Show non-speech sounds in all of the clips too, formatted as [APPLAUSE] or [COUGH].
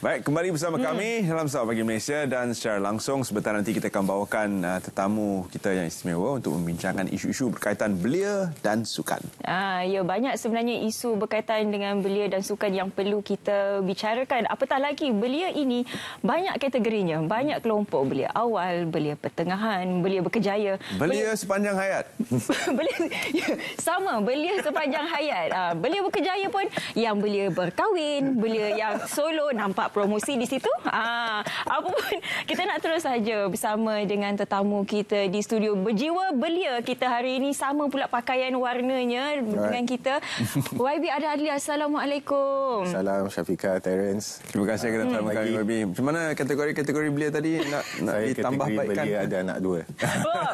Baik, kembali bersama hmm. kami dalam Sabah Pagi Malaysia dan secara langsung sebentar nanti kita akan bawakan uh, tetamu kita yang istimewa untuk membincangkan isu-isu berkaitan belia dan sukan. Ah, ya, banyak sebenarnya isu berkaitan dengan belia dan sukan yang perlu kita bicarakan. Apatah lagi, belia ini banyak kategorinya, banyak hmm. kelompok. Belia awal, belia pertengahan, belia berkejaya. Belia, belia... sepanjang hayat. [LAUGHS] belia, ya, sama, belia sepanjang hayat. Ah, belia berkejaya pun yang belia berkahwin, belia yang solo nampak promosi di situ. [LAUGHS] Ah, apa pun kita nak terus saja bersama dengan tetamu kita di studio berjiwa belia kita hari ini sama pula pakaian warnanya right. dengan kita. [LAUGHS] YB ada Adli. Assalamualaikum. Salam Syafika Terence. Terima kasih kerana hmm. datang kami YB. Macam mana kategori-kategori belia tadi nak, nak Saya ditambah kategori baikkan? Belia ada anak dua. Oh.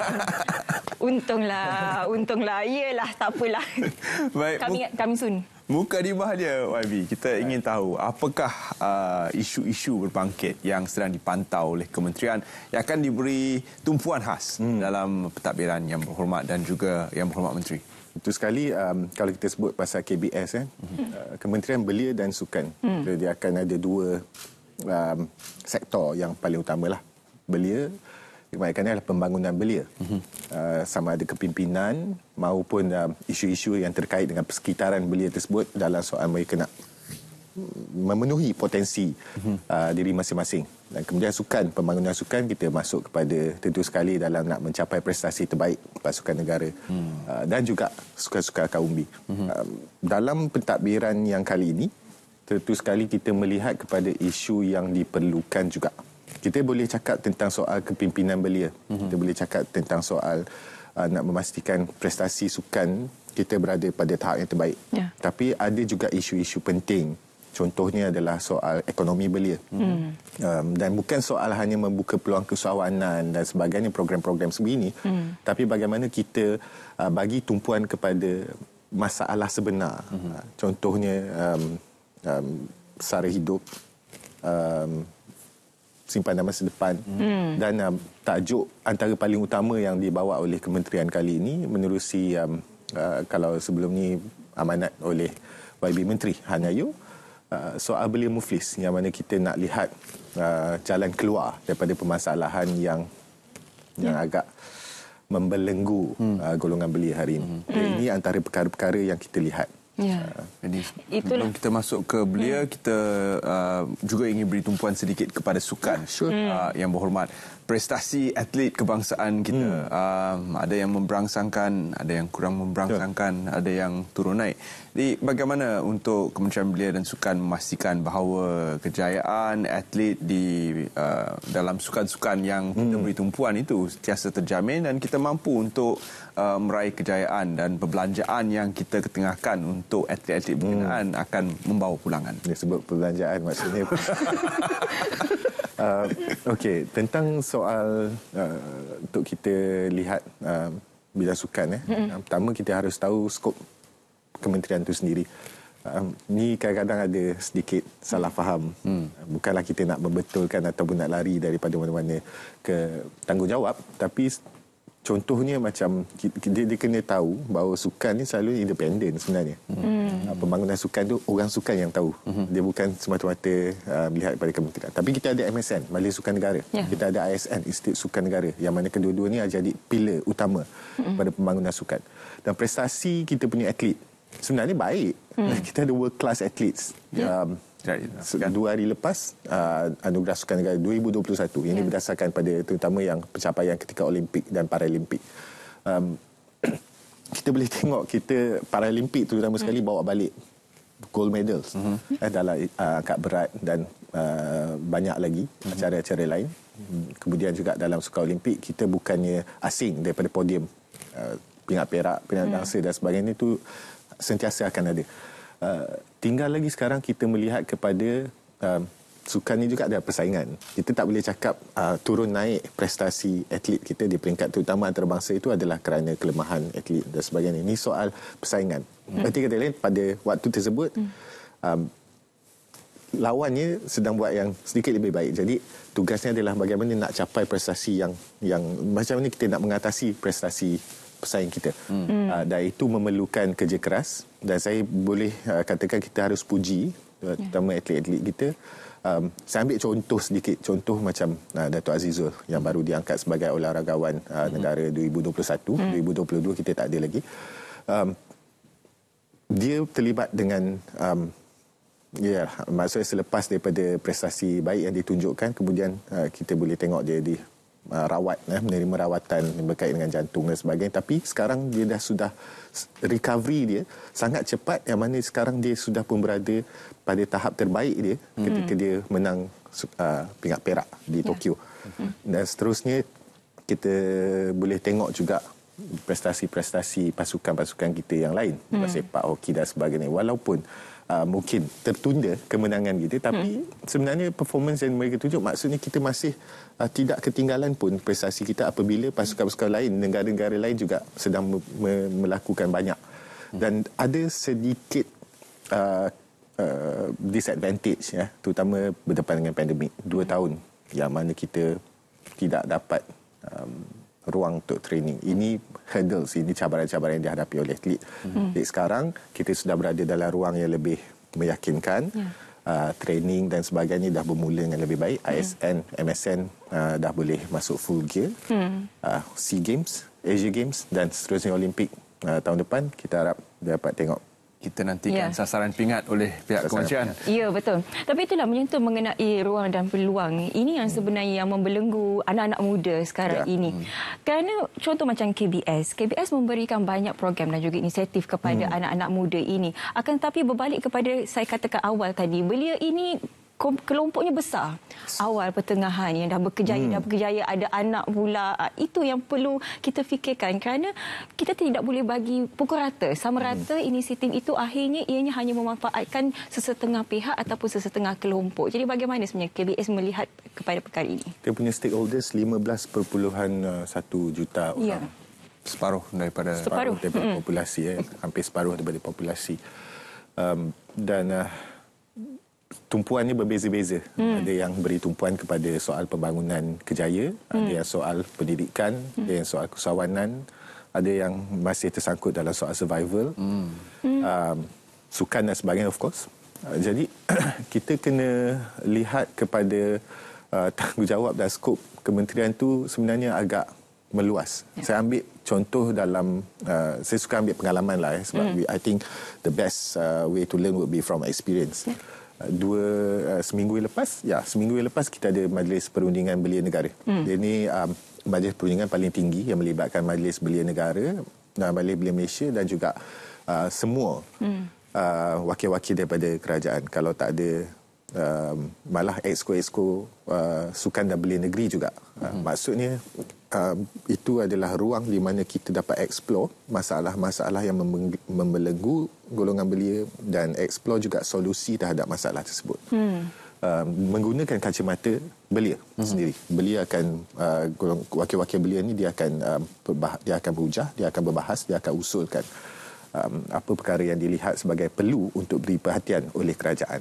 [LAUGHS] Untunglah, untunglah. Iyalah, tak apalah. Baik, kami kami sun. Muka Mukadimah dia YB kita ingin tahu apakah uh, isu-isu uh, berbangkit yang sedang dipantau oleh kementerian yang akan diberi tumpuan khas hmm. dalam pentadbiran yang berhormat dan juga yang berhormat menteri itu sekali um, kalau kita sebut pasal KBS eh hmm uh, Kementerian Belia dan Sukan hmm. jadi dia akan ada dua um, sektor yang paling utamalah belia kebanyakannya adalah pembangunan belia. Mm-hmm. Uh, sama ada kepimpinan maupun uh, isu-isu yang terkait dengan persekitaran belia tersebut dalam soal mereka nak memenuhi potensi mm-hmm. uh, diri masing-masing. Dan kemudian sukan, pembangunan sukan kita masuk kepada tentu sekali dalam nak mencapai prestasi terbaik pasukan negara mm. uh, dan juga suka-suka kaum B. Mm-hmm. Uh, dalam pentadbiran yang kali ini, tentu sekali kita melihat kepada isu yang diperlukan juga kita boleh cakap tentang soal kepimpinan belia. Mm-hmm. Kita boleh cakap tentang soal uh, nak memastikan prestasi sukan kita berada pada tahap yang terbaik. Yeah. Tapi ada juga isu-isu penting. Contohnya adalah soal ekonomi belia. Mm-hmm. Um, dan bukan soal hanya membuka peluang keusahawanan dan sebagainya program-program sebegini. Mm. Tapi bagaimana kita uh, bagi tumpuan kepada masalah sebenar. Mm-hmm. Contohnya um, um, sara hidup. Um, simpan masa depan hmm. dan um, tajuk antara paling utama yang dibawa oleh kementerian kali ini menerusi um, uh, kalau sebelum ni amanat oleh YB Menteri Han Ayu uh, soal belia muflis yang mana kita nak lihat uh, jalan keluar daripada permasalahan yang hmm. yang ya. agak membelenggu hmm. uh, golongan belia hari ini. Hmm. Ini antara perkara-perkara yang kita lihat. Yeah. Uh, ini Itulah. sebelum kita masuk ke belia hmm. kita uh, juga ingin beri tumpuan sedikit kepada sukan sure. Uh, hmm. uh, yang berhormat prestasi atlet kebangsaan kita hmm. uh, ada yang memberangsangkan ada yang kurang memberangsangkan sure. ada yang turun naik jadi bagaimana untuk Kementerian Belia dan Sukan memastikan bahawa kejayaan atlet di uh, dalam sukan-sukan yang kita hmm. beri tumpuan itu sentiasa terjamin dan kita mampu untuk uh, meraih kejayaan dan perbelanjaan yang kita ketengahkan untuk atlet-atlet hmm. berkenaan hmm. akan membawa pulangan. Dia sebut perbelanjaan maksudnya. [LAUGHS] uh, Okey, tentang soal uh, untuk kita lihat uh, bila sukan eh. Hmm. Yang pertama kita harus tahu skop kementerian itu sendiri. Um, ni kadang-kadang ada sedikit salah faham. Hmm. Bukanlah kita nak membetulkan ataupun nak lari daripada mana-mana ke tanggungjawab. Tapi contohnya macam dia, dia kena tahu bahawa sukan ini selalu independen sebenarnya. Hmm. hmm. Ah, pembangunan sukan itu orang sukan yang tahu. Hmm. Dia bukan semata-mata uh, melihat daripada kementerian. Tapi kita ada MSN, Malaysia Sukan Negara. Yeah. Kita ada ISN, Institut Sukan Negara. Yang mana kedua-dua ni jadi pilar utama hmm. pada pembangunan sukan. Dan prestasi kita punya atlet sebenarnya baik. Hmm. [LAUGHS] Kita ada world class athletes. Yeah. Um, dua hari lepas uh, anugerah sukan negara 2021. Ini yeah. berdasarkan pada terutama yang pencapaian ketika Olimpik dan Paralimpik. Um, [CLEARS THROAT] kita boleh tengok kita Paralimpik terutama hmm. sekali bawa balik gold medals mm-hmm. eh, dalam uh, angkat berat dan uh, banyak lagi mm-hmm. acara-acara lain. Hmm. Kemudian juga dalam sukan Olimpik kita bukannya asing daripada podium uh, pingat perak, pingat bangsa hmm. mm. dan sebagainya itu sentiasa akan ada. Uh, tinggal lagi sekarang kita melihat kepada uh, sukan ini juga ada persaingan. Kita tak boleh cakap uh, turun naik prestasi atlet kita di peringkat terutama antarabangsa itu adalah kerana kelemahan atlet dan sebagainya. Ini soal persaingan. Berarti hmm. kata lain pada waktu tersebut hmm. um, lawannya sedang buat yang sedikit lebih baik. Jadi tugasnya adalah bagaimana nak capai prestasi yang yang macam mana kita nak mengatasi prestasi pesaing kita. Hmm. Uh, dan itu memerlukan kerja keras dan saya boleh uh, katakan kita harus puji ah, ya. terutama yeah. atlet-atlet kita. Um, saya ambil contoh sedikit contoh macam uh, Dato Azizul yang baru diangkat sebagai olahragawan uh, hmm. negara 2021, hmm. 2022 kita tak ada lagi. Um, dia terlibat dengan um, ya yeah, maksudnya selepas daripada prestasi baik yang ditunjukkan kemudian uh, kita boleh tengok dia di Uh, rawat eh, menerima rawatan berkait dengan jantung dan sebagainya tapi sekarang dia dah sudah recovery dia sangat cepat yang mana sekarang dia sudah pun berada pada tahap terbaik dia hmm. ketika dia menang uh, pingat perak di ya. Tokyo ya. dan seterusnya kita boleh tengok juga prestasi-prestasi pasukan-pasukan kita yang lain hmm. sepak, hoki dan sebagainya walaupun uh, mungkin tertunda kemenangan kita tapi hmm. sebenarnya performance yang mereka tunjuk maksudnya kita masih uh, tidak ketinggalan pun prestasi kita apabila pasukan-pasukan lain negara-negara lain juga sedang me- me- melakukan banyak hmm. dan ada sedikit uh, uh, disadvantage ya terutama berdepan dengan pandemik dua hmm. tahun yang mana kita tidak dapat um, ruang untuk training. Ini hurdles, ini cabaran-cabaran yang dihadapi oleh atlet. Hmm. Jadi sekarang kita sudah berada dalam ruang yang lebih meyakinkan. Yeah. Uh, training dan sebagainya dah bermula dengan lebih baik. Yeah. Hmm. ISN, MSN uh, dah boleh masuk full gear. Yeah. Hmm. Uh, SEA Games, Asia Games dan seterusnya Olimpik uh, tahun depan kita harap dapat tengok kita nantikan yeah. sasaran pingat oleh pihak kemanusiaan. Ya, betul. Tapi itulah menyentuh mengenai ruang dan peluang. Ini yang hmm. sebenarnya yang membelenggu anak-anak muda sekarang yeah. ini. Hmm. Kerana contoh macam KBS. KBS memberikan banyak program dan juga inisiatif kepada hmm. anak-anak hmm. muda ini. Akan tetapi berbalik kepada saya katakan awal tadi, belia ini kelompoknya besar awal pertengahan yang dah berkejaya hmm. dah berkejaya ada anak pula ah, itu yang perlu kita fikirkan kerana kita tidak boleh bagi pukul rata sama hmm. rata hmm. inisiatif itu akhirnya ianya hanya memanfaatkan sesetengah pihak ataupun sesetengah kelompok jadi bagaimana sebenarnya KBS melihat kepada perkara ini kita punya stakeholders 15.1 juta orang ya. separuh daripada separuh, daripada hmm. populasi ya hampir separuh daripada populasi um, dan uh, tumpuannya berbeza-beza. Hmm. Ada yang beri tumpuan kepada soal pembangunan kejaya, hmm. ada yang soal pendidikan, hmm. ada yang soal kesawanan, ada yang masih tersangkut dalam soal survival, hmm. hmm. um, sukan dan sebagainya of course. Uh, jadi [CLEARS THROAT] kita kena lihat kepada uh, tanggungjawab dan skop kementerian tu sebenarnya agak meluas. Ya. Saya ambil contoh dalam uh, saya suka ambil pengalaman lah eh, sebab mm. we, I think the best uh, way to learn would be from experience. Ya. Uh, dua uh, seminggu yang lepas ya seminggu yang lepas kita ada majlis perundingan belia negara. Hmm. Ini um, majlis perundingan paling tinggi yang melibatkan majlis belia negara dan uh, majlis belia Malaysia dan juga uh, semua hmm. uh, wakil-wakil daripada kerajaan. Kalau tak ada um, malah exco-exco uh, sukan dan beli negeri juga. Mm-hmm. maksudnya um, itu adalah ruang di mana kita dapat explore masalah-masalah yang membelenggu golongan belia dan explore juga solusi terhadap masalah tersebut. Mm. Um, menggunakan kacamata belia mm-hmm. sendiri. Belia akan uh, golong, wakil-wakil belia ni dia akan um, dia akan berujah, dia akan berbahas, dia akan usulkan um, apa perkara yang dilihat sebagai perlu untuk diperhatian oleh kerajaan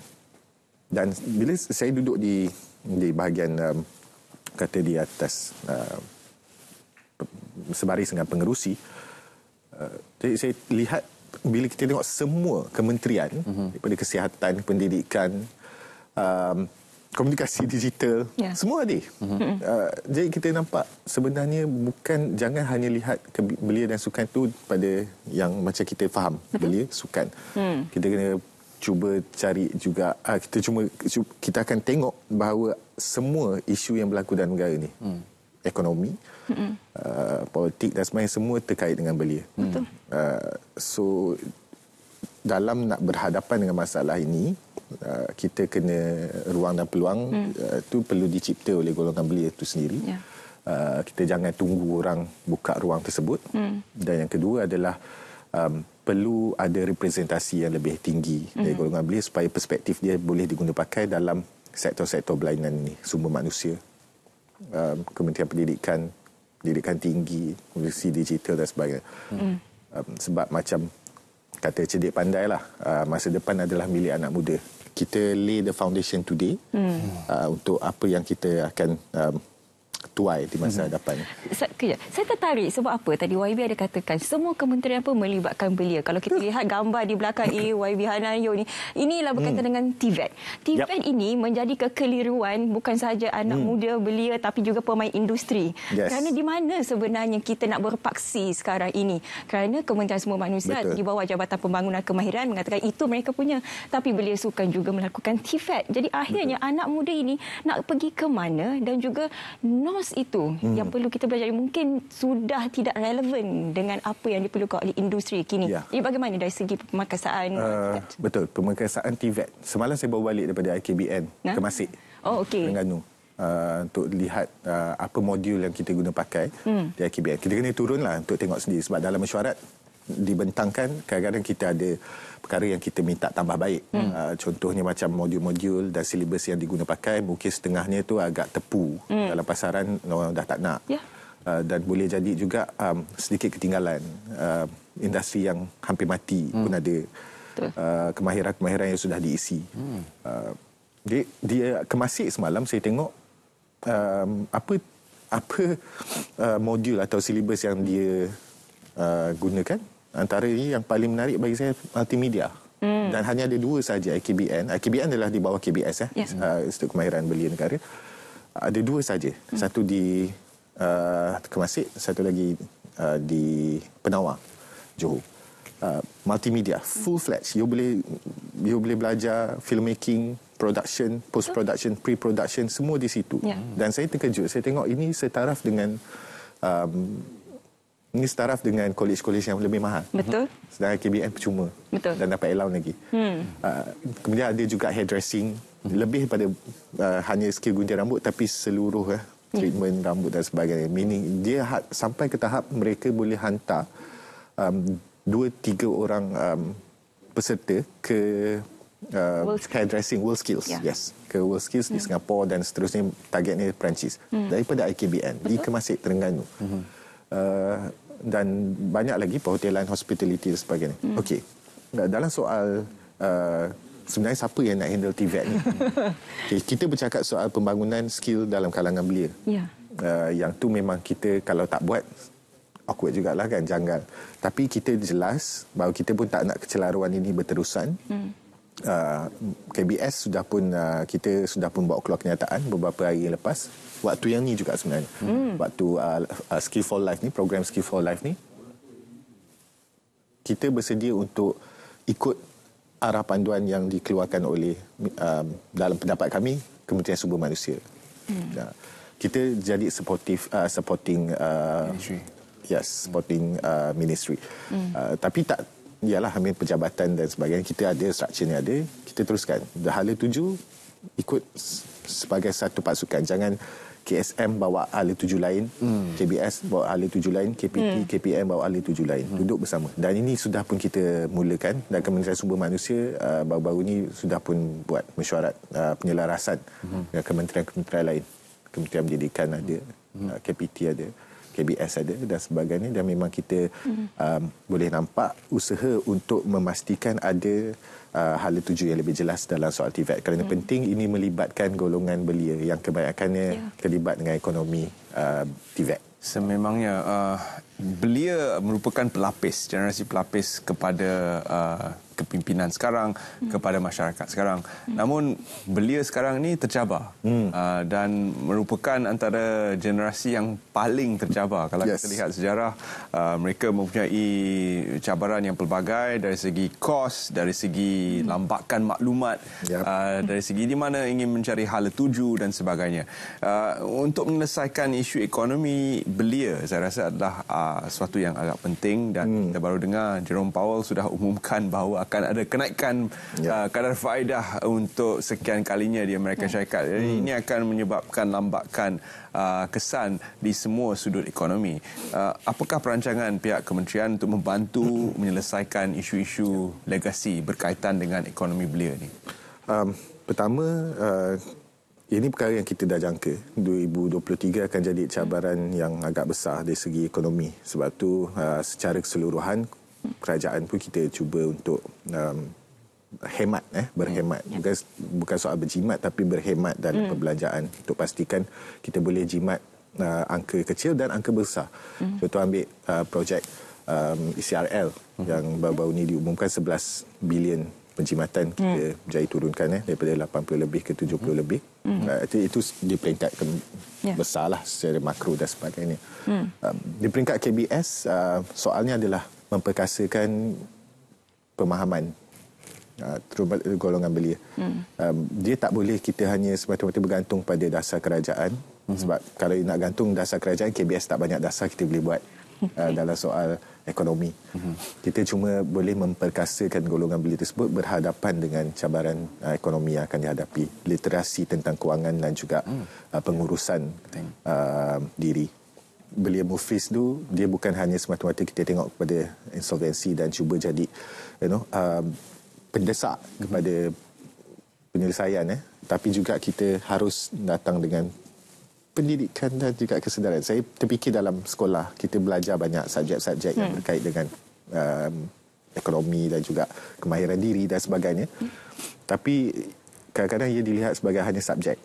dan bila saya duduk di di bahagian um, kata di atas uh, sebaris dengan pengerusi uh, saya lihat bila kita tengok semua kementerian mm-hmm. daripada kesihatan pendidikan um, komunikasi digital yeah. semua ada mm-hmm. uh, jadi kita nampak sebenarnya bukan jangan hanya lihat belia dan sukan itu pada yang macam kita faham mm-hmm. belia sukan mm. kita kena cuba cari juga uh, kita cuma kita akan tengok bahawa semua isu yang berlaku dalam negara ni hmm. ekonomi hmm. Uh, politik dan semuanya semua terkait dengan belia betul uh, so dalam nak berhadapan dengan masalah ini kita kena ruang dan peluang hmm. tu perlu dicipta oleh golongan belia itu sendiri ya kita jangan tunggu orang buka ruang tersebut hmm. dan yang kedua adalah um, perlu ada representasi yang lebih tinggi mm-hmm. dari mhm. golongan belia supaya perspektif dia boleh digunapakai dalam sektor-sektor berlainan ini, sumber manusia, um, Kementerian Pendidikan, Pendidikan Tinggi, Universiti Digital dan sebagainya. Mm-hmm. Um, sebab macam kata cedik pandai lah, uh, masa depan adalah milik anak muda. Kita lay the foundation today mm-hmm. uh, untuk apa yang kita akan um, tuai di masa hmm depan. Saya, saya tertarik sebab apa tadi YB ada katakan semua kementerian pun melibatkan belia. Kalau kita [LAUGHS] lihat gambar di belakang ini eh, YB Hanayo ini inilah berkaitan mm. dengan TVET. TVET yep. ini menjadi kekeliruan bukan sahaja anak mm. muda belia tapi juga pemain industri. Yes. Kerana di mana sebenarnya kita nak berpaksi sekarang ini? Kerana Kementerian Semua Manusia Betul. di bawah Jabatan Pembangunan Kemahiran mengatakan itu mereka punya. Tapi belia sukan juga melakukan TVET. Jadi akhirnya Betul. anak muda ini nak pergi ke mana dan juga no nuance itu hmm. yang perlu kita belajar mungkin sudah tidak relevan dengan apa yang diperlukan oleh industri kini. Ya. Jadi bagaimana dari segi pemerkasaan? Uh, betul, pemerkasaan TVET. Semalam saya bawa balik daripada IKBN ha? ke Masik. Oh, okey. Terengganu. Uh, untuk lihat uh, apa modul yang kita guna pakai hmm. di IKBN. Kita kena turunlah untuk tengok sendiri sebab dalam mesyuarat dibentangkan kadang-kadang kita ada perkara yang kita minta tambah baik. Hmm. Uh, contohnya macam modul-modul dan silibus yang diguna pakai mungkin setengahnya itu agak tepu hmm. dalam pasaran orang dah tak nak. Yeah. Ya. Uh, dan boleh jadi juga um, sedikit ketinggalan uh, industri yang hampir mati hmm. pun ada uh, kemahiran-kemahiran yang sudah diisi. Hmm. Uh, dia, dia kemasik semalam saya tengok um, apa apa uh, modul atau silibus yang dia uh, gunakan antara ini yang paling menarik bagi saya multimedia hmm. dan hanya ada dua saja IKBN IKBN adalah di bawah KBS eh ya. uh, Institut Kemahiran Belia Negara ada dua saja hmm. satu di uh, ah, Kemasik satu lagi uh, di Penawar Johor Uh, multimedia full flash. you boleh you boleh belajar filmmaking production post production pre production semua di situ yeah. dan saya terkejut saya tengok ini setaraf dengan um, ini setaraf dengan kolej-kolej yang lebih mahal. Betul. Mhm. Sedangkan KBM percuma. Betul. Dan dapat allow lagi. Hmm. Uh, kemudian ada juga hairdressing. Hmm. Lebih daripada uh, hanya skill gunting rambut tapi seluruh uh, treatment hmm. rambut dan sebagainya. Meaning dia ha- sampai ke tahap mereka boleh hantar um, dua, tiga orang um, peserta ke uh, hairdressing world skills. Yeah. Yes. Ke world skills hmm. di ya. Singapura dan seterusnya targetnya Perancis. Hmm. Daripada IKBN. Betul. Di Kemasik, Terengganu. Hmm. Uh, dan banyak lagi perhotelan hospitality dan sebagainya. Hmm. Okey. Dalam soal uh, sebenarnya siapa yang nak handle TVET ni? [LAUGHS] okay, kita bercakap soal pembangunan skill dalam kalangan belia. Yeah. Uh, yang tu memang kita kalau tak buat awkward jugalah kan janggal. Tapi kita jelas bahawa kita pun tak nak kecelaruan ini berterusan. Hmm uh, ah, KBS sudah pun uh, kita sudah pun bawa keluar kenyataan beberapa hari lepas waktu yang ni juga sebenarnya hmm. waktu uh, uh, Skill for Life ni program Skill for Life ni kita bersedia untuk ikut arah panduan yang dikeluarkan oleh um, dalam pendapat kami Kementerian Sumber Manusia. Hmm. Nah, kita jadi supportive uh, supporting uh, Yes, supporting uh, ministry. Hmm. Uh, tapi tak ialah ambil pejabatan dan sebagainya kita ada structure ni ada kita teruskan dahala tuju ikut sebagai satu pasukan jangan KSM bawa ahli tuju lain hmm. KBS bawa ahli tuju lain KPT hmm. KPM bawa ahli tuju lain hmm. duduk bersama dan ini sudah pun kita mulakan dan Kementerian Sumber Manusia uh, baru-baru ini sudah pun buat mesyuarat uh, penyelarasan hmm. dengan kementerian-kementerian lain Kementerian Pendidikan ada hmm. Uh, KPT ada KBS ada dan sebagainya dan memang kita mm. um, boleh nampak usaha untuk memastikan ada uh, hala tuju yang lebih jelas dalam soal TVET kerana mm. penting ini melibatkan golongan belia yang kebanyakannya yeah. terlibat dengan ekonomi uh, TVET. Sememangnya uh, belia merupakan pelapis generasi pelapis kepada uh, kepimpinan sekarang hmm. kepada masyarakat sekarang hmm. namun belia sekarang ini tercabar hmm. uh, dan merupakan antara generasi yang paling tercabar kalau yes. kita lihat sejarah uh, mereka mempunyai cabaran yang pelbagai dari segi kos dari segi hmm. lambakan maklumat yep. uh, dari segi di mana ingin mencari hala tuju dan sebagainya uh, untuk menyelesaikan isu ekonomi belia saya rasa adalah uh, Ah, sesuatu yang agak penting dan hmm. kita baru dengar Jerome Powell sudah umumkan [LAUGHS] bahawa akan ada kenaikan yeah. Ya. uh, kadar faedah untuk sekian kalinya di Amerika yeah. Hmm. Syarikat. Jadi hmm. ini akan menyebabkan lambakan uh, ah, kesan di semua sudut ekonomi. Uh, apakah perancangan pihak kementerian untuk membantu hmm. menyelesaikan isu-isu legasi berkaitan dengan ekonomi belia ini? Um, pertama, uh, ini perkara yang kita dah jangka 2023 akan jadi cabaran yang agak besar dari segi ekonomi sebab tu uh, secara keseluruhan kerajaan pun kita cuba untuk um, hemat eh berhemat ya. bukan bukan soal berjimat tapi berhemat dalam hmm. perbelanjaan untuk pastikan kita boleh jimat uh, angka kecil dan angka besar hmm. contoh ambil uh, projek um, ICRL e hmm. yang baru-baru ni diumumkan 11 bilion penjimatan kita hmm. berjaya turunkan eh daripada 80 lebih ke 70 hmm. lebih Hmm. Eh, itu, itu di peringkat ke- yeah. besar lah secara makro dan sebagainya. Hmm. Um, di peringkat KBS, uh, soalnya adalah memperkasakan pemahaman uh, golongan belia. Hmm. Um, dia tak boleh kita hanya semata-mata bergantung pada dasar kerajaan. Hmm. Sebab kalau nak gantung dasar kerajaan, KBS tak banyak dasar kita boleh buat uh, dalam soal ekonomi. Mm-hmm. Kita cuma boleh memperkasakan golongan beli tersebut berhadapan dengan cabaran uh, ekonomi yang akan dihadapi. Literasi tentang kewangan dan juga mm. uh, pengurusan uh, diri. Belia Mufis tu dia bukan hanya semata-mata kita tengok kepada insolvensi dan cuba jadi you know uh, pendesak hmm. kepada penyelesaian eh tapi juga kita harus datang dengan pendidikan dan juga kesedaran. Saya terfikir dalam sekolah kita belajar banyak subjek-subjek hmm. yang berkait dengan um, ekonomi dan juga kemahiran diri dan sebagainya. Hmm. Tapi kadang-kadang ia dilihat sebagai hanya subjek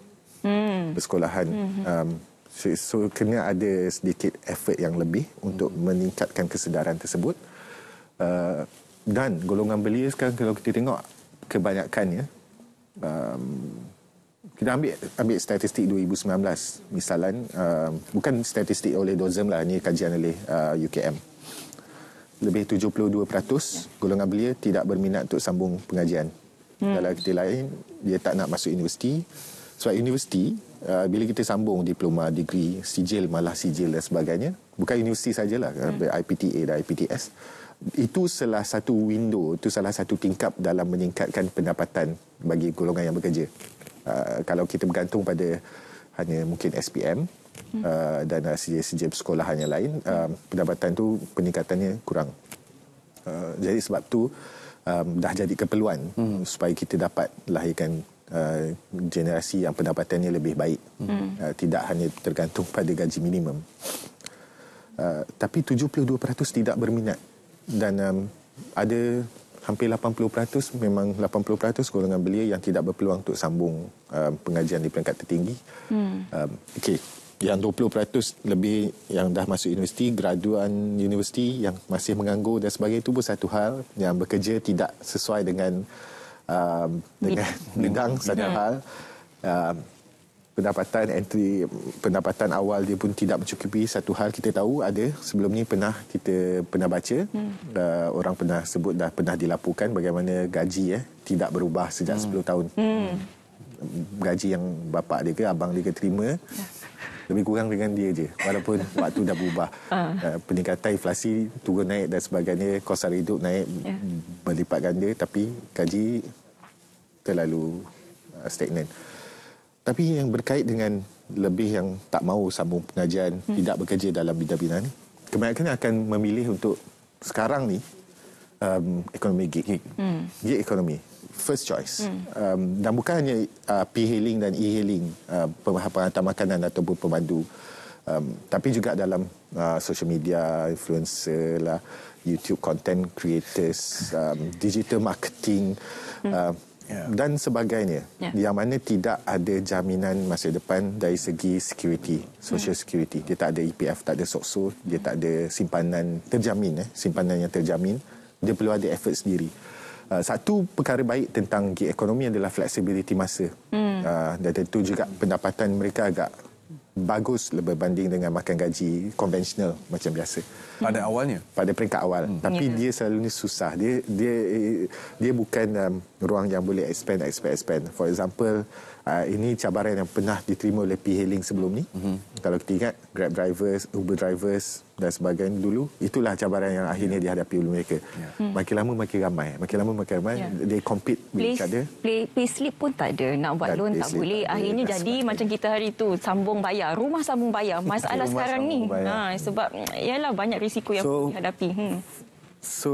hmm. bersekolahan. Hmm. Um, so, so kena ada sedikit effort yang lebih untuk meningkatkan kesedaran tersebut. Uh, dan golongan belia sekarang kalau kita tengok kebanyakannya um, kita ambil ambil statistik 2019 misalan uh, bukan statistik oleh Dozem lah ni kajian oleh uh, UKM lebih 72% golongan belia tidak berminat untuk sambung pengajian hmm. dalam kita lain dia tak nak masuk universiti sebab universiti uh, bila kita sambung diploma degree sijil malah sijil dan sebagainya bukan universiti sajalah hmm. Uh, IPTA dan IPTS itu salah satu window itu salah satu tingkap dalam meningkatkan pendapatan bagi golongan yang bekerja Uh, kalau kita bergantung pada hanya mungkin SPM hmm. uh, dan uh, sejenis sekolahan yang lain, uh, pendapatan tu peningkatannya kurang. Uh, jadi sebab tu um, dah jadi keperluan hmm. supaya kita dapat lahirkan uh, generasi yang pendapatannya lebih baik. Hmm. Uh, tidak hanya tergantung pada gaji minimum. Uh, tapi 72% tidak berminat dan um, ada hampir 80% memang 80% golongan belia yang tidak berpeluang untuk sambung uh, pengajian di peringkat tertinggi. Hmm. Um, okay. Yang 20% lebih yang dah masuk universiti, graduan universiti yang masih menganggur dan sebagainya itu pun satu hal yang bekerja tidak sesuai dengan um, dengan bidang [LAUGHS] hmm. satu hmm. hal. Um, pendapatan entry pendapatan awal dia pun tidak mencukupi satu hal kita tahu ada sebelum ni pernah kita pernah baca hmm. uh, orang pernah sebut dah pernah dilaporkan bagaimana gaji eh tidak berubah sejak hmm. 10 tahun. Hmm. Gaji yang bapa dia ke abang dia ke terima ya. lebih kurang dengan dia je walaupun [LAUGHS] waktu dah berubah uh. Uh, peningkatan inflasi turun naik dan sebagainya kos hidup naik yeah. Ya. berlipat ganda tapi gaji terlalu uh, stagnan. Tapi yang berkait dengan lebih yang tak mahu sambung pengajian, hmm. tidak bekerja dalam bidang bina ni, kebanyakan akan memilih untuk sekarang ni um, ekonomi gig. Gig. Hmm. gig ekonomi. First choice. Hmm. Um, dan bukan hanya uh, p healing dan e healing uh, penghantar makanan ataupun pemandu. Um, tapi juga dalam uh, social media, influencer lah, YouTube content creators, um, digital marketing, hmm. uh, yeah. dan sebagainya yeah. yang mana tidak ada jaminan masa depan dari segi security social yeah. Hmm. security dia tak ada EPF tak ada sokso dia tak ada simpanan terjamin eh simpanan yang terjamin dia perlu ada effort sendiri Uh, satu perkara baik tentang gig ekonomi adalah fleksibiliti masa. Hmm. Uh, dan tentu juga pendapatan mereka agak bagus lebih banding dengan makan gaji konvensional macam biasa pada awalnya pada peringkat awal hmm. tapi yeah. dia selalu ni susah dia dia dia bukan um, ruang yang boleh expand expand expand for example Ah, ini cabaran yang pernah diterima oleh P-Hailing sebelum ni. Mm-hmm. Kalau kita ingat Grab drivers, Uber drivers dan sebagainya dulu, itulah cabaran yang akhirnya yeah. dihadapi oleh mereka. Yeah. Hmm. Makin lama makin ramai, makin lama makin ramai yeah. they compete with play, each other. Play, pay slip pun tak ada, nak buat loan tak boleh. Tak akhirnya tak jadi macam kita hari tu sambung bayar, rumah sambung bayar. [LAUGHS] Masalah sekarang ni. Ha sebab ialah mm, banyak risiko yang so, dihadapi. Hmm. So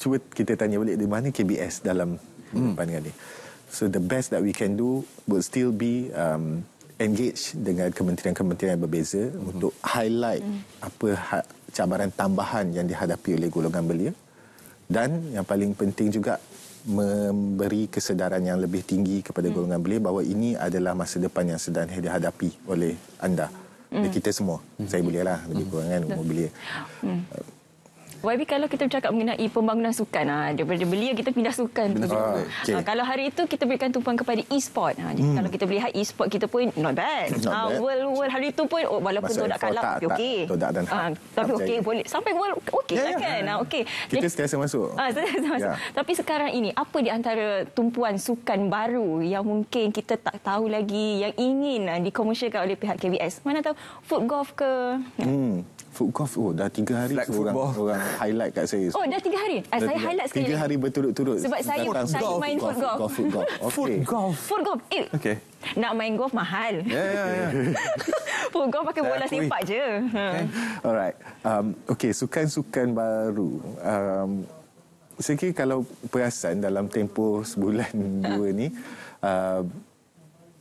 cuba kita tanya balik di mana KBS dalam hmm. pandangan ini. So the best that we can do will still be um, engage dengan kementerian-kementerian yang berbeza mm-hmm. untuk highlight mm. apa ha-, cabaran tambahan yang dihadapi oleh golongan belia dan yang paling penting juga memberi kesedaran yang lebih tinggi kepada mm. golongan belia bahawa ini adalah masa depan yang sedang dihadapi oleh anda mm. kita semua. Mm. Saya belialah lebih kurang kan mm. umur belia. Mm. YB kalau kita bercakap mengenai pembangunan sukan ah, daripada belia kita pindah sukan ah, okay. kalau hari itu kita berikan tumpuan kepada e-sport ah, hmm. kalau kita lihat e-sport kita pun not bad, not ah, bad. World, world hari itu pun oh, walaupun Maksud, tak kalah tapi okey tapi okey boleh sampai world okey yeah, ya, ya, kan yeah. Ya, okay. kita Jadi, setiasa masuk, ah, [LAUGHS] setiasa masuk. Yeah. tapi sekarang ini apa di antara tumpuan sukan baru yang mungkin kita tak tahu lagi yang ingin dikomersialkan oleh pihak KBS mana tahu food golf ke hmm. food golf oh, dah tiga hari flag highlight kat saya. Oh, dah tiga hari? Ah, dah saya tiga, highlight sekali. Tiga hari berturut-turut. Sebab saya, saya golf, golf, main golf. Food golf. Food golf. Okay. Food golf. Food golf. Eh. Okay. Nak main golf mahal. Ya, yeah, ya, yeah, ya. Yeah. [LAUGHS] Food golf pakai bola Akui. sepak je. Ha. Okay. Alright. Um, okay, sukan-sukan baru. Um, saya kira kalau perasan dalam tempoh sebulan [LAUGHS] dua ni, ha. uh,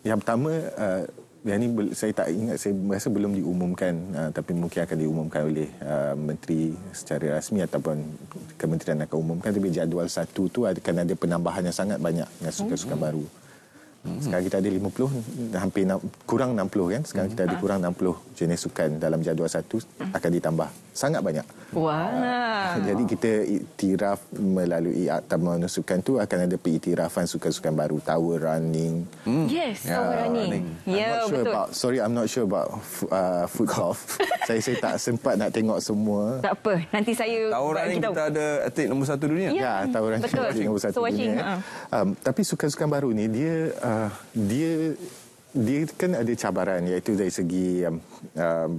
yang pertama... Uh, yang ini saya tak ingat saya rasa belum diumumkan uh, tapi mungkin akan diumumkan oleh uh, menteri secara rasmi ataupun kementerian akan umumkan tapi jadual satu tu akan ada penambahan yang sangat banyak dengan sukan-sukan mm-hmm. baru. Hmm. Sekarang kita ada 50 hampir na- kurang 60 kan. Sekarang hmm. kita ada ah. kurang 60 jenis sukan dalam jadual satu akan ditambah. Sangat banyak. Wah. [LAUGHS] jadi kita iktiraf melalui akta sukan tu akan ada pengiktirafan sukan-sukan baru, tower running. Mm. Yes, ya, tower running. Yeah, I'm ya, not sure betul. About, sorry, I'm not sure about uh, foot golf. [LAUGHS] saya saya tak sempat nak tengok semua. Tak apa, nanti saya Tower running kita, ada atlet nombor satu dunia. Ya, yeah, yeah, tower running betul. nombor satu so, dunia. Watching, ya. ha. uh. um, tapi sukan-sukan baru ni dia uh, Ah, dia dia kan ada cabaran iaitu dari segi um, uh,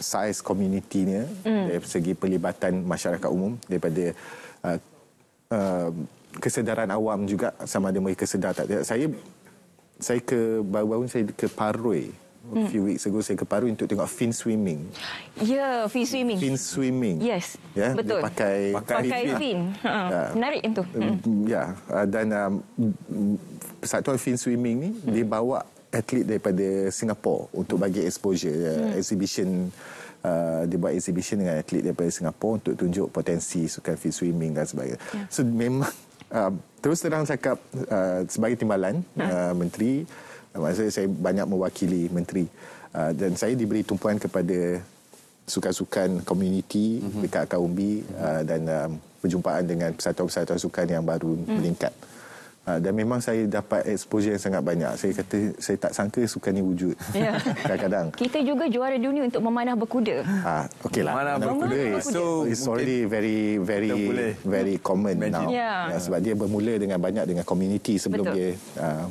size community ni mm. dari segi pelibatan masyarakat umum daripada uh, uh, kesedaran awam juga sama ada mereka sedar tak saya saya ke baru-baru saya ke Paroi a hmm. few weeks ago saya ke Parui untuk tengok fin swimming. Ya, yeah, fin swimming. Fin swimming. Yes. Ya, yeah, betul. pakai pakai, fin. fin. Ha. Ya. Menarik itu. Hmm, ya, yeah. dan um, persatuan fin swimming ni hmm. dia bawa atlet daripada Singapore untuk bagi exposure eh, hmm. uh, exhibition Uh, dia buat exhibition dengan atlet daripada Singapura untuk tunjuk potensi sukan free swimming dan sebagainya. Yeah. So memang uh, terus terang cakap uh, sebagai timbalan huh? Ha. uh, menteri uh, maksudnya saya banyak mewakili menteri uh, dan saya diberi tumpuan kepada sukan-sukan komuniti mm-hmm. dekat Kaumbi uh, dan um, perjumpaan dengan persatuan-persatuan sukan yang baru mm. meningkat. Ah, dan memang saya dapat exposure yang sangat banyak. Saya kata saya tak sangka sukan ini wujud. Ya. [LAUGHS] Kadang-kadang. Yeah. Kita juga juara dunia untuk memanah berkuda. Ah, okeylah. Memanah berkuda. So eh, it's already very very very common Imagine. now. Yeah. Yeah, sebab dia bermula dengan banyak dengan community sebelum Betul. dia. Uh,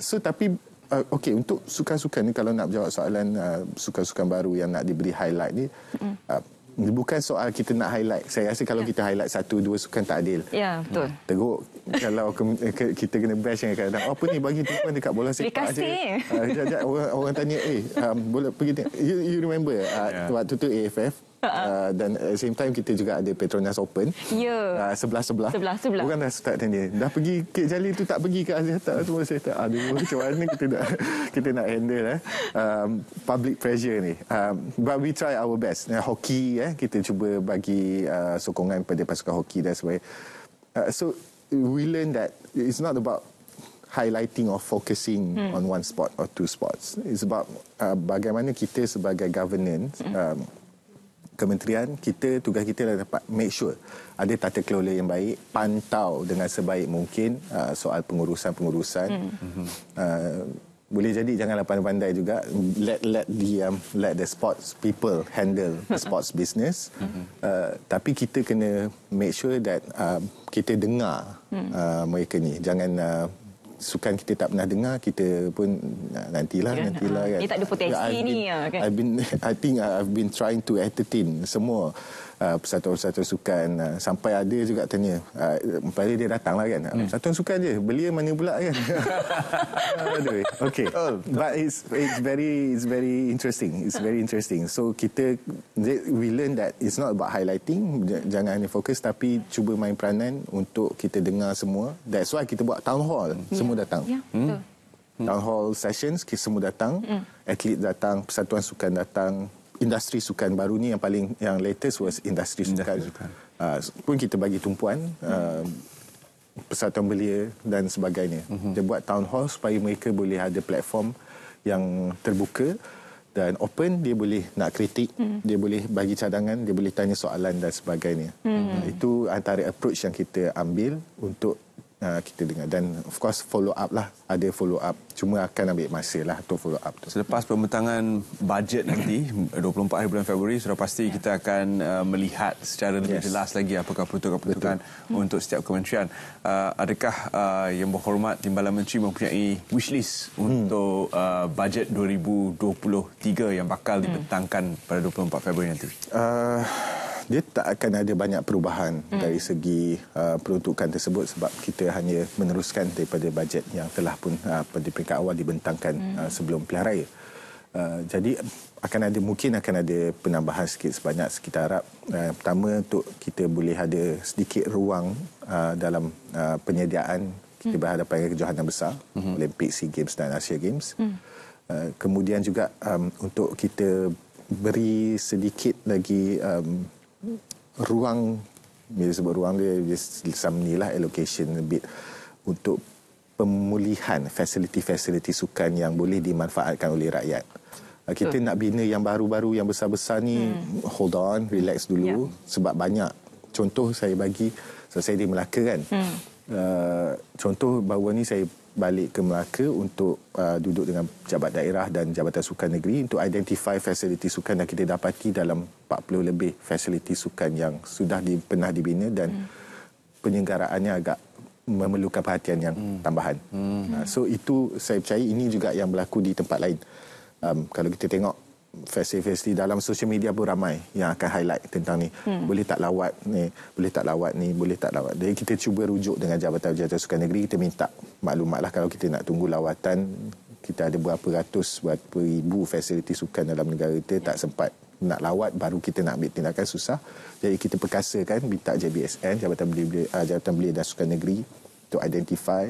so tapi uh, okey untuk sukan-sukan ni kalau nak jawab soalan uh, sukan-sukan baru yang nak diberi highlight ni mm. uh, bukan soal kita nak highlight. Saya rasa kalau ya. kita highlight satu dua sukan tak adil. Ya, betul. Hmm. Teruk kalau ke, eh, ke, kita kena bash dengan kadang oh, apa ni bagi tumpuan dekat bola sepak aja. Ah, uh, orang, orang tanya, "Eh, um, boleh pergi tengok. You, you remember uh, yeah. waktu tu AFF Ha. Ah, dan at same time kita juga ada Petronas Open. Ya. Yeah. Uh, sebelah-sebelah. Sebelah-sebelah. Bukan dah start tadi. Dah pergi ke Jali tu tak pergi ke Aziz tak semua saya tak. ada macam mana kita nak [LAUGHS] kita nak handle eh um, public pressure ni. Um, but we try our best. Nah, hoki eh kita cuba bagi uh, sokongan kepada pasukan hoki dan sebagainya. Uh, so we learn that it's not about highlighting or focusing hmm. on one spot or two spots. It's about uh, bagaimana kita sebagai governance hmm. um, kementerian kita tugas kita adalah dapat make sure ada tata kelola yang baik pantau dengan sebaik mungkin uh, soal pengurusan-pengurusan hmm. uh, boleh jadi janganlah pandai-pandai juga let let the um, let the sports people handle the [LAUGHS] sports business hmm. uh, tapi kita kena make sure that uh, kita dengar hmm. uh, mereka ni jangan uh, sukan kita tak pernah dengar kita pun nantilah kan, nantilah ah, kan. Dia tak ada potensi ni ah kan? I've been [LAUGHS] I think I've been trying to entertain semua. Ah, persatuan-persatuan uh, sukan uh, sampai ada juga tanya kepada ah, uh, dia datanglah kan hmm. persatuan sukan je belia mana pula kan aduh okey oh, but it's it's very it's very interesting it's very interesting so kita we learn that it's not about highlighting jangan hanya fokus tapi cuba main peranan untuk kita dengar semua that's why kita buat town hall hmm. semua yeah. datang yeah, hmm. Town hall sessions, kita semua datang, mm. atlet datang, persatuan sukan datang, industri sukan baru ni yang paling yang latest was industri sukan. Industri sukan. Uh, pun kita bagi tumpuan uh, persatuan belia dan sebagainya. Uh-huh. Dia buat town hall supaya mereka boleh ada platform yang terbuka dan open dia boleh nak kritik hmm. dia boleh bagi cadangan dia boleh tanya soalan dan sebagainya hmm. itu antara approach yang kita ambil untuk uh, kita dengar dan of course follow up lah ada follow up cuma akan ambil masa lah untuk follow up tu. selepas pembentangan bajet nanti 24 [CLEARS THROAT] hari bulan Februari sudah pasti yeah. kita akan uh, melihat secara lebih yes. jelas lagi apakah peruntukan-peruntukan hmm. untuk setiap kementerian uh, adakah uh, yang berhormat Timbalan Menteri mempunyai wishlist hmm. untuk uh, bajet 2023 yang bakal hmm. dibentangkan pada 24 Februari nanti uh, dia tak akan ada banyak perubahan hmm. dari segi uh, peruntukan tersebut sebab kita hanya meneruskan daripada bajet yang telah pun uh, di peringkat awal dibentangkan hmm. uh, sebelum pilihan raya. Uh, jadi akan ada mungkin akan ada penambahan sikit sebanyak sekitar harap uh, pertama untuk kita boleh ada sedikit ruang uh, dalam uh, penyediaan kita hmm. berhadapan dengan kejohanan besar hmm. Olympic SEA Games dan Asia Games. Hmm. Uh, kemudian juga um, untuk kita beri sedikit lagi um, ruang bila sebut ruang dia, dia some ni allocation a bit untuk pemulihan fasiliti-fasiliti sukan yang boleh dimanfaatkan oleh rakyat. Ah, kita hmm. nak bina yang baru-baru yang besar-besar ni hmm. hold on, relax dulu yeah. sebab banyak contoh saya bagi so saya di Melaka kan. Hmm. Uh, contoh bahawa ni saya balik ke Melaka untuk uh, duduk dengan jabat daerah dan jabatan sukan negeri untuk identify fasiliti sukan yang kita dapati dalam 40 lebih fasiliti sukan yang sudah di, pernah dibina dan hmm. penyelenggaraannya agak memerlukan perhatian yang hmm. tambahan. Hmm. Uh, so itu saya percaya ini juga yang berlaku di tempat lain. Um, kalau kita tengok fasiliti dalam social media pun ramai yang akan highlight tentang ni. Hmm. Boleh tak lawat ni, boleh tak lawat ni, boleh tak lawat. Jadi kita cuba rujuk dengan Jabatan Jabatan Sukan Negeri, kita minta maklumat lah kalau kita nak tunggu lawatan kita ada berapa ratus, berapa ribu fasiliti sukan dalam negara kita tak sempat nak lawat baru kita nak ambil tindakan susah jadi kita perkasakan minta JBSN Jabatan Belia, ah, Jabatan beli dan Sukan Negeri untuk identify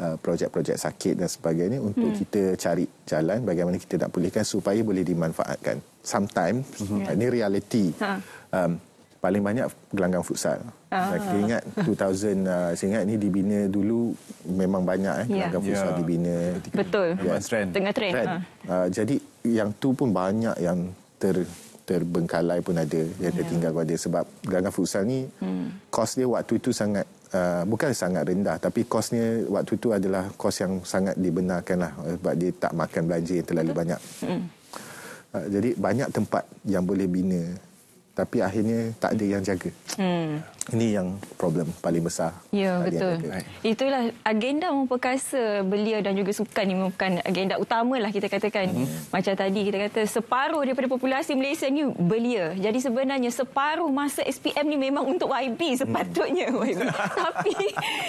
uh, projek-projek sakit dan sebagainya untuk hmm. kita cari jalan bagaimana kita nak pulihkan supaya boleh dimanfaatkan sometimes mm-hmm. ini reality ha. um, paling banyak gelanggang futsal Ah. Saya ingat 2000 uh, ah, saya ingat ini dibina dulu memang banyak eh yeah. gelanggang futsal yeah. dibina. Betul. Yeah. Tengah trend. trend. Ha. Uh, jadi yang tu pun banyak yang ter terbengkalai pun ada yang yeah. tertinggal pada sebab gerakan futsal ni hmm. kos dia waktu itu sangat uh, bukan sangat rendah tapi kosnya waktu itu adalah kos yang sangat dibenarkan lah eh, sebab dia tak makan belanja yang terlalu banyak hmm. uh, jadi banyak tempat yang boleh bina tapi akhirnya tak ada yang jaga hmm. Ini yang problem paling besar. Ya, betul. Itulah agenda memperkasa belia dan juga sukan ini merupakan agenda utama lah kita katakan. Mm -hmm. Macam tadi kita kata separuh daripada populasi Malaysia ini belia. Jadi sebenarnya separuh masa SPM ni memang untuk YB mhm. sepatutnya. Mm. [LAUGHS] YB.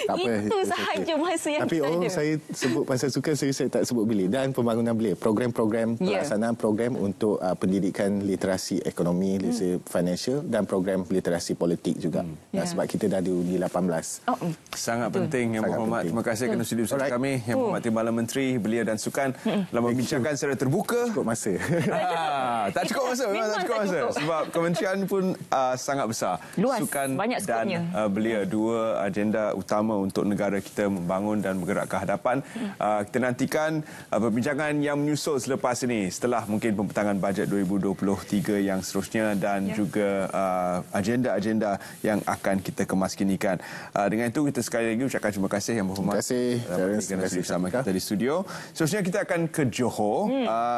Tapi itu, itu sahaja masa yang Tapi kita oh, ada. Tapi saya sebut pasal sukan, saya, saya tak sebut belia. Dan pembangunan belia, program-program ya. pelaksanaan program untuk uh, pendidikan literasi ekonomi, literasi mm. financial dan program literasi politik juga. Mm. Nah, ya. sebab kita dah diundi 18. Oh. Mm. Sangat Betul. penting yang berhormat. Terima kasih kerana sudi bersama kami yang oh. berhormati Malam Menteri Belia dan Sukan dalam membincangkan secara terbuka. Cukup masa. [LAUGHS] ah, tak cukup masa. Memang tak cukup masa. Sebab kementerian pun uh, sangat besar. Luas. Sukan Banyak dan uh, Belia. Dua agenda utama untuk negara kita membangun dan bergerak ke hadapan. Uh, kita nantikan uh, perbincangan yang menyusul selepas ini setelah mungkin pembentangan bajet 2023 yang seterusnya dan yeah. juga uh, agenda-agenda yang akan akan kita kemaskinikan. Uh, dengan itu kita sekali lagi ucapkan terima kasih yang berhormat. Terima kasih. Terima kasih bersama kita di studio. Seterusnya kita akan ke Johor. Hmm. Uh,